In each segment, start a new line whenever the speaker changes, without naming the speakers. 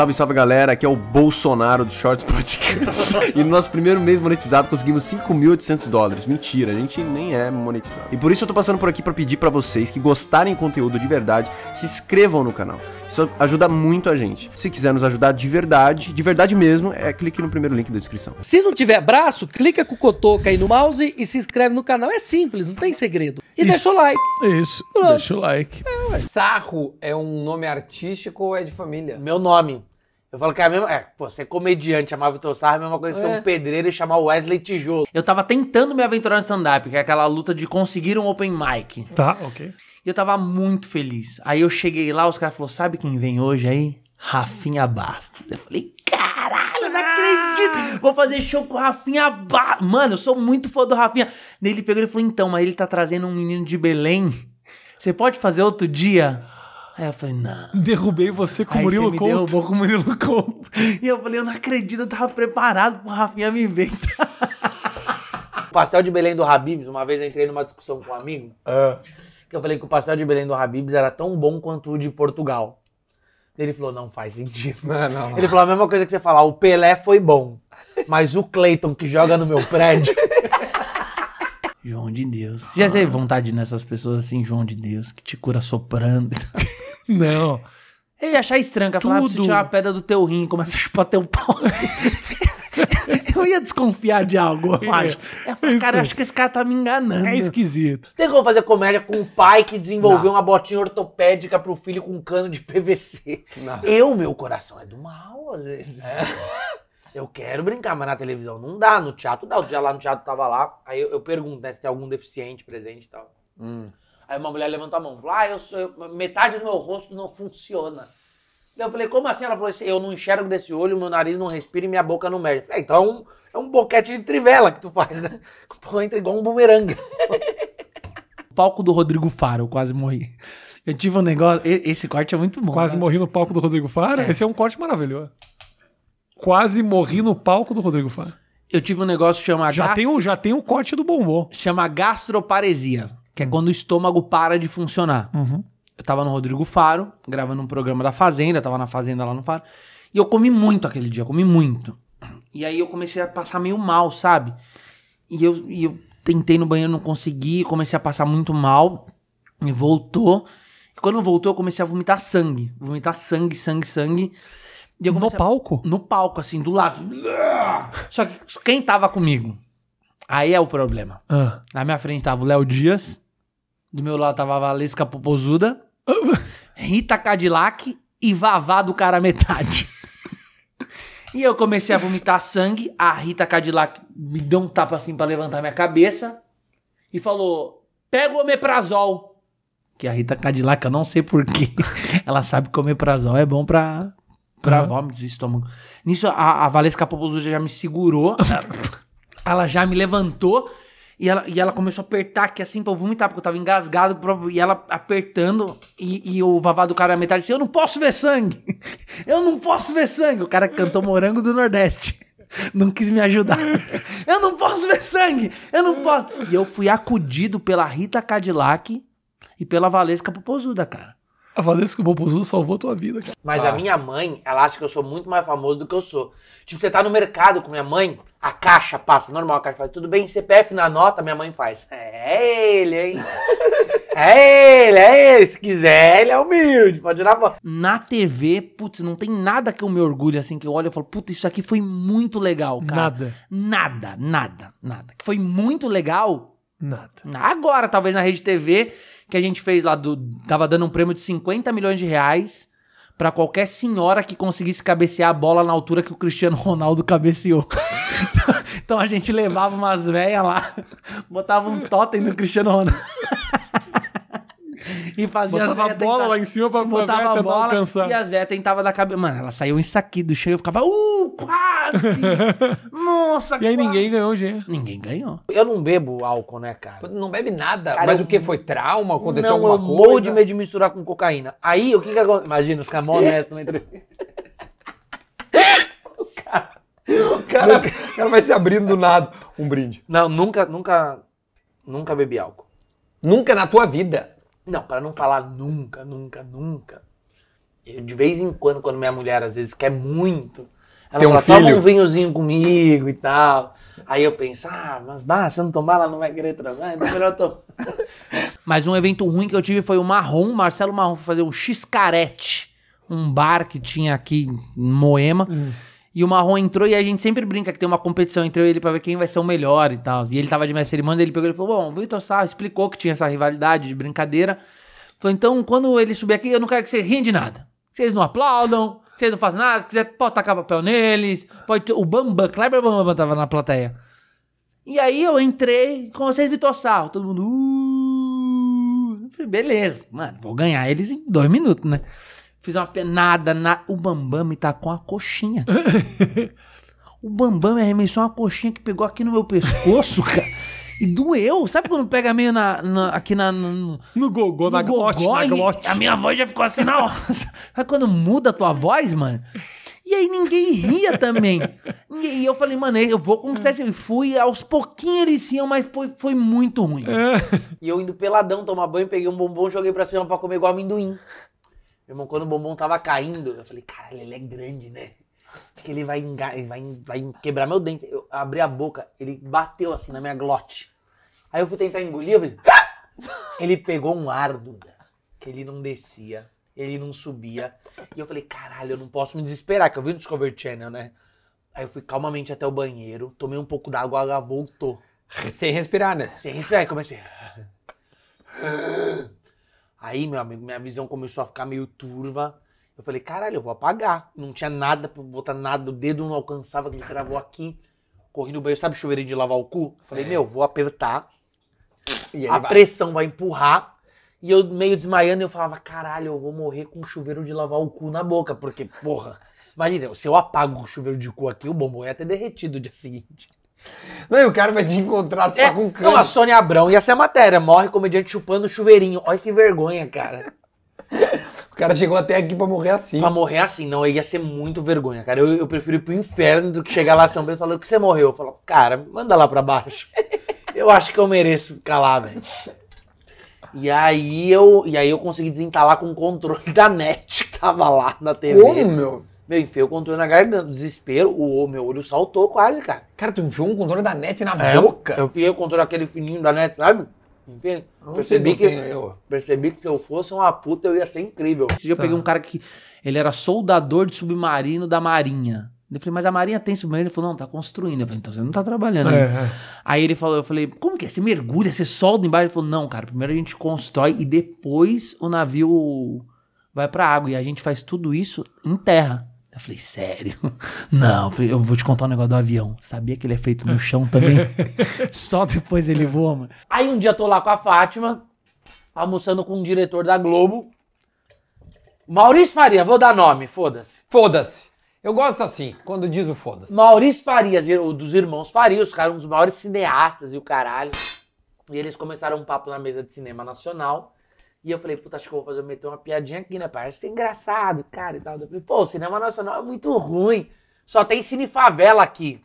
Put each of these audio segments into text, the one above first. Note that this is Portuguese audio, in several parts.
Salve, salve galera, aqui é o Bolsonaro do Shorts Podcast. e no nosso primeiro mês monetizado conseguimos 5.800 dólares. Mentira, a gente nem é monetizado. E por isso eu tô passando por aqui para pedir para vocês que gostarem do conteúdo de verdade, se inscrevam no canal. Isso ajuda muito a gente. Se quiser nos ajudar de verdade, de verdade mesmo, é clique no primeiro link da descrição. Se não tiver braço, clica com o cotoco aí no mouse e se inscreve no canal. É simples, não tem segredo. E isso. deixa o like. Isso, deixa o like. É, Sarro é um nome artístico ou é de família? Meu nome. Eu falo que é a mesma. É, pô, ser comediante, chamar Vitor Sarra é a mesma coisa que é. ser um é. pedreiro e chamar Wesley Tijolo. Eu tava tentando me aventurar no stand-up, que é aquela luta de conseguir um open mic. Tá, ok. E eu tava muito feliz. Aí eu cheguei lá, os caras falaram: sabe quem vem hoje aí? Rafinha Bastos. Eu falei, caralho, não acredito! Vou fazer show com o Rafinha Bastos. Mano, eu sou muito fã do Rafinha. Daí ele pegou e falou: então, mas ele tá trazendo um menino de Belém. Você pode fazer outro dia? Aí eu falei, não. Derrubei você com o Murilo você Couto. derrubou com o Murilo Couto. E eu falei, eu não acredito, eu tava preparado pro Rafinha me inventar. pastel de Belém do Habibs, uma vez eu entrei numa discussão com um amigo, é. que eu falei que o pastel de Belém do Habibs era tão bom quanto o de Portugal. Ele falou, não faz sentido. Não, não, Ele falou a mesma coisa que você falar, o Pelé foi bom, mas o Cleiton que joga no meu prédio... João de Deus. Já teve ah. vontade nessas pessoas assim, João de Deus, que te cura soprando? Não. Ele achar estranho, falar, ah, preciso tirar uma pedra do teu rim, começa a chupar teu pau. eu ia desconfiar de algo, eu é. acho. cara, acho que esse cara tá me enganando. É esquisito. Tem como fazer comédia com um pai que desenvolveu Não. uma botinha ortopédica pro filho com um cano de PVC. Não. Eu, meu coração é do mal, às vezes. É. Eu quero brincar, mas na televisão não dá, no teatro dá. O dia lá no teatro tava lá, aí eu, eu pergunto, né, se tem algum deficiente presente e tal. Hum. Aí uma mulher levanta a mão, fala, ah, eu sou, eu, metade do meu rosto não funciona. Eu falei, como assim? Ela falou assim, eu não enxergo desse olho, meu nariz não respira e minha boca não mede. Eu falei, ah, então é um, é um boquete de trivela que tu faz, né? Pô, entra igual um bumerangue. palco do Rodrigo Faro, eu quase morri. Eu tive um negócio, esse corte é muito bom. Quase né? morri no palco do Rodrigo Faro? É. Esse é um corte maravilhoso quase morri no palco do Rodrigo Faro. Eu tive um negócio chamado. Já, tem, o, já tem o corte do bombom. Chama gastroparesia, que é quando o estômago para de funcionar. Uhum. Eu tava no Rodrigo Faro, gravando um programa da Fazenda, tava na Fazenda lá no Faro. E eu comi muito aquele dia, comi muito. E aí eu comecei a passar meio mal, sabe? E eu, e eu tentei no banheiro, não consegui, comecei a passar muito mal. E voltou. E quando voltou, eu comecei a vomitar sangue. Vomitar sangue, sangue, sangue no palco? A... No palco, assim, do lado. Só que quem tava comigo? Aí é o problema. Ah. Na minha frente tava o Léo Dias. Do meu lado tava a Valesca Popozuda. Rita Cadillac e Vavá do cara metade. e eu comecei a vomitar sangue. A Rita Cadillac me deu um tapa assim para levantar minha cabeça. E falou, pega o omeprazol. Que a Rita Cadillac, eu não sei porquê, ela sabe que o omeprazol é bom pra pra uhum. vômitos e estômago. Nisso, a, a Valesca Popozuda já me segurou, ela já me levantou. E ela, e ela começou a apertar aqui assim pra eu vomitar, porque eu tava engasgado. E ela apertando, e, e o vavá do cara na metade disse: Eu não posso ver sangue! Eu não posso ver sangue! O cara cantou Morango do Nordeste. Não quis me ajudar. Eu não posso ver sangue! Eu não posso! E eu fui acudido pela Rita Cadillac e pela Valesca Popozuda, cara. A Bobo Zulu salvou tua vida, cara. Mas ah. a minha mãe, ela acha que eu sou muito mais famoso do que eu sou. Tipo, você tá no mercado com minha mãe, a caixa passa, normal, a caixa faz, tudo bem, CPF na nota, minha mãe faz. É ele, hein? é ele, é ele. Se quiser, ele é humilde, pode ir na mão. Na TV, putz, não tem nada que eu me orgulhe, assim, que eu olho e falo, putz, isso aqui foi muito legal, cara. Nada. Nada, nada, nada. Que foi muito legal. Nada. Agora, talvez na rede TV que a gente fez lá do. Tava dando um prêmio de 50 milhões de reais para qualquer senhora que conseguisse cabecear a bola na altura que o Cristiano Ronaldo cabeceou. então a gente levava umas velhas lá, botava um totem no Cristiano Ronaldo e fazia botava as a bola lá em cima pra botava a bola alcançar. E as velhas tentavam dar cabeça. Mano, ela saiu em saque do chão e eu ficava, uh, quase! Nossa, E aí ninguém ganhou dinheiro. Ninguém ganhou. Eu não bebo álcool, né, cara? Não bebe nada. Cara, Mas eu... o que? Foi trauma? Aconteceu não, alguma coisa? Não, de medo de misturar com cocaína. Aí, o que que acontece? Imagina, os caras mó honestos na entrevista. o cara... O cara, o cara vai se abrindo do nada. Um brinde. Não, nunca, nunca, nunca bebi álcool. Nunca na tua vida? Não, para não falar nunca, nunca, nunca. Eu, de vez em quando, quando minha mulher às vezes quer muito, ela Tem um fala, filho. toma um vinhozinho comigo e tal. Aí eu penso, ah, mas bah, se eu não tomar, ela não vai querer trabalhar, então melhor tomar. mas um evento ruim que eu tive foi o Marrom, Marcelo Marrom, fazer um xiscarete, um bar que tinha aqui em Moema. Hum. E o Marrom entrou e a gente sempre brinca que tem uma competição entre eu e ele pra ver quem vai ser o melhor e tal. E ele tava de mestre cerimônia, ele pegou e falou: Bom, o Vitor Sarro explicou que tinha essa rivalidade de brincadeira. Falou: Então, quando ele subir aqui, eu não quero que vocês riem de nada. Vocês não aplaudam, vocês não fazem nada. Se quiser, pode tacar papel neles. Pode... O Bambam, Kleber Bambam tava na plateia. E aí eu entrei com vocês, Vitor Sarro. Todo mundo. Uh... Falei, Beleza, mano, vou ganhar eles em dois minutos, né? fiz uma penada. Na... O Bambam me tacou uma coxinha. o Bambam me arremessou uma coxinha que pegou aqui no meu pescoço, cara. E doeu. Sabe quando pega meio na, na aqui na. No, no gogô, no na gogó, glote, na glote. A minha voz já ficou assim na hora. Sabe quando muda a tua voz, mano? E aí ninguém ria também. E, eu falei, mano, eu vou como se eu fui, aos pouquinhos eles iam, mas foi, foi muito ruim. É. E eu indo peladão tomar banho, peguei um bombom, joguei pra cima pra comer igual amendoim irmão, quando o bombom tava caindo, eu falei, caralho, ele é grande, né? Porque ele vai, vai, vai quebrar meu dente. Eu abri a boca, ele bateu assim na minha glote. Aí eu fui tentar engolir, eu falei, ah! ele pegou um ar, Duda, né, que ele não descia, ele não subia. E eu falei, caralho, eu não posso me desesperar, que eu vi no Discovery Channel, né? Aí eu fui calmamente até o banheiro, tomei um pouco d'água, ela voltou. Sem respirar, né? Sem respirar, aí comecei. Aí, meu amigo, minha visão começou a ficar meio turva. Eu falei, caralho, eu vou apagar. Não tinha nada pra botar nada, o dedo não alcançava, que ele travou aqui. Corri no banheiro, sabe chuveirinho de lavar o cu? Eu falei, é. meu, vou apertar. a vai... pressão vai empurrar. E eu meio desmaiando, eu falava, caralho, eu vou morrer com o chuveiro de lavar o cu na boca, porque, porra. Imagina, se eu apago o chuveiro de cu aqui, o bombom ia até derretido o dia seguinte. Não, e o cara vai te encontrar tá é, com cano. Não, a Sônia Abrão, e essa é a matéria, morre comediante chupando chuveirinho. Olha que vergonha, cara. o cara chegou até aqui pra morrer assim. Pra morrer assim, não, ia ser muito vergonha, cara. Eu, eu prefiro ir pro inferno do que chegar lá São Pedro e falar que você morreu. Eu falo, cara, manda lá pra baixo. Eu acho que eu mereço ficar lá, velho. E aí eu, e aí eu consegui desentalar com o controle da net que tava lá na TV. Como, meu? Meu, enfiei o controle na garganta, desespero, o meu olho saltou quase, cara. Cara, tu enfiou um controle da net na é, boca? Eu enfiei o controle aquele fininho da net, sabe? Enfim, não percebi que, eu. percebi que se eu fosse uma puta, eu ia ser incrível. Esse dia tá. eu peguei tá. um cara que ele era soldador de submarino da Marinha. Eu falei, mas a Marinha tem submarino? Ele falou, não, tá construindo. Eu falei, então você não tá trabalhando. É, é. Aí ele falou, eu falei, como que é? Você mergulha, você solda embaixo? Ele falou, não, cara, primeiro a gente constrói e depois o navio vai pra água. E a gente faz tudo isso em terra. Eu falei, sério?
Não, eu,
falei, eu vou te contar um negócio do avião. Sabia que ele é feito no chão também? Só depois ele voa, mano. Aí um dia eu tô lá com a Fátima, almoçando com um diretor da Globo. Maurício Faria, vou dar nome, foda-se. Foda-se. Eu gosto assim, quando diz o foda-se. Maurício Farias, dos irmãos Faria, os caras, um dos maiores cineastas e o caralho. E eles começaram um papo na mesa de cinema nacional. E eu falei, puta, acho que eu vou fazer, meter uma piadinha aqui, né, parça? Isso é engraçado, cara, e tal. Eu falei, pô, o cinema nacional é muito ruim. Só tem cine favela aqui.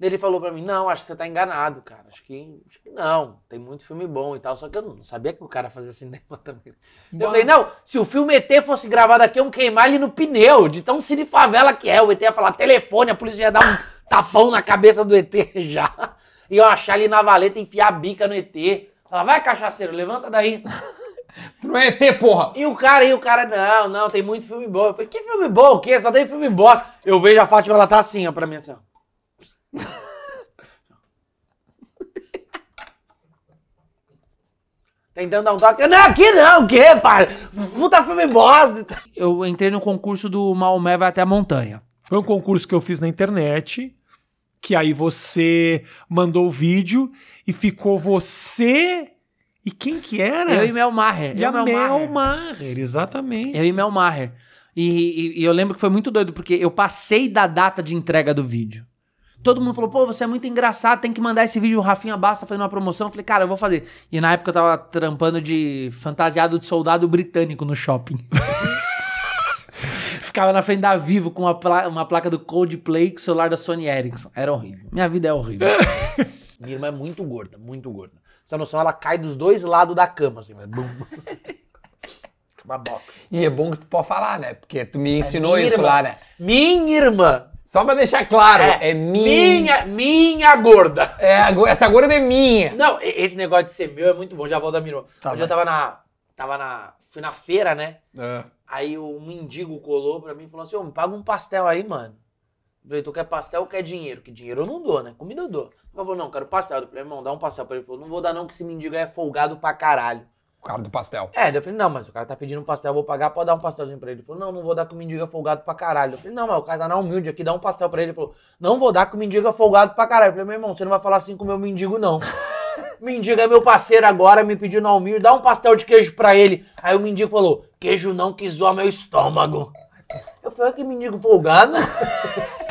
Ele falou para mim, não, acho que você tá enganado, cara. Acho que, acho que não, tem muito filme bom e tal. Só que eu não sabia que o cara fazia cinema também. Eu falei, não, se o filme ET fosse gravado aqui, eu queimar ele no pneu, de tão cine favela que é. O ET ia falar telefone, a polícia ia dar um tapão na cabeça do ET já. E eu achar ele na valeta enfiar a bica no ET. Ela vai, cachaceiro, levanta daí. tu não é ET, porra! E o cara, e o cara, não, não, tem muito filme bom. Eu falei, que filme bom? O quê? Só tem filme bosta. Eu vejo a Fátima, ela tá assim, ó, pra mim, assim, ó. Tentando dar um toque. Não, aqui não, o quê, pai? Puta filme bosta. Eu entrei no concurso do Maomé vai até a montanha. Foi um concurso que eu fiz na internet que aí você mandou o vídeo e ficou você e quem que era? Eu e Mel Maher. E eu a Mel, Maher. exatamente. Eu e Mel Maher. E, e, e eu lembro que foi muito doido, porque eu passei da data de entrega do vídeo. Todo mundo falou, pô, você é muito engraçado, tem que mandar esse vídeo. O Rafinha Basta fazendo uma promoção. Eu falei, cara, eu vou fazer. E na época eu tava trampando de fantasiado de soldado britânico no shopping. ficava na frente da Vivo com uma, pla uma placa do Coldplay com o celular da Sony Ericsson. Era horrível. Minha vida é horrível. Minha irmã é muito gorda, muito gorda. Essa noção, ela cai dos dois lados da cama, assim, mas né? bum. uma box. E é bom que tu pode falar, né? Porque tu me ensinou é isso irmã. lá, né? Minha irmã. Só pra deixar claro, é, é minha. Minha, minha gorda. É, essa gorda é minha. Não, esse negócio de ser meu é muito bom, já vou da minha irmã. Tá Hoje eu tava na. Tava na. Fui na feira, né? É. Aí o mendigo colou pra mim e falou assim: Ô, me paga um pastel aí, mano. Eu falei, tu quer pastel ou quer dinheiro? Que dinheiro eu não dou, né? Comida eu dou. Ele falou, não, quero pastel. Eu falei, irmão, dá um pastel pra ele. Ele falou, não vou dar não, que esse mendigo é folgado pra caralho. O cara do pastel. É, eu falei, não, mas o cara tá pedindo um pastel, eu vou pagar, pode dar um pastelzinho pra ele. Ele falou, não, não vou dar que o mendigo é folgado pra caralho. Eu falei, não, mas o cara tá na humilde aqui, dá um pastel pra ele. Ele falou, não vou dar que o mendigo é folgado pra caralho. Eu falei, meu irmão, você não vai falar assim com o meu mendigo, não mendigo é meu parceiro agora, me pedindo ao Almir, dá um pastel de queijo pra ele. Aí o mendigo falou, queijo não quisou zoa meu estômago. Eu falei, olha que mendigo folgado.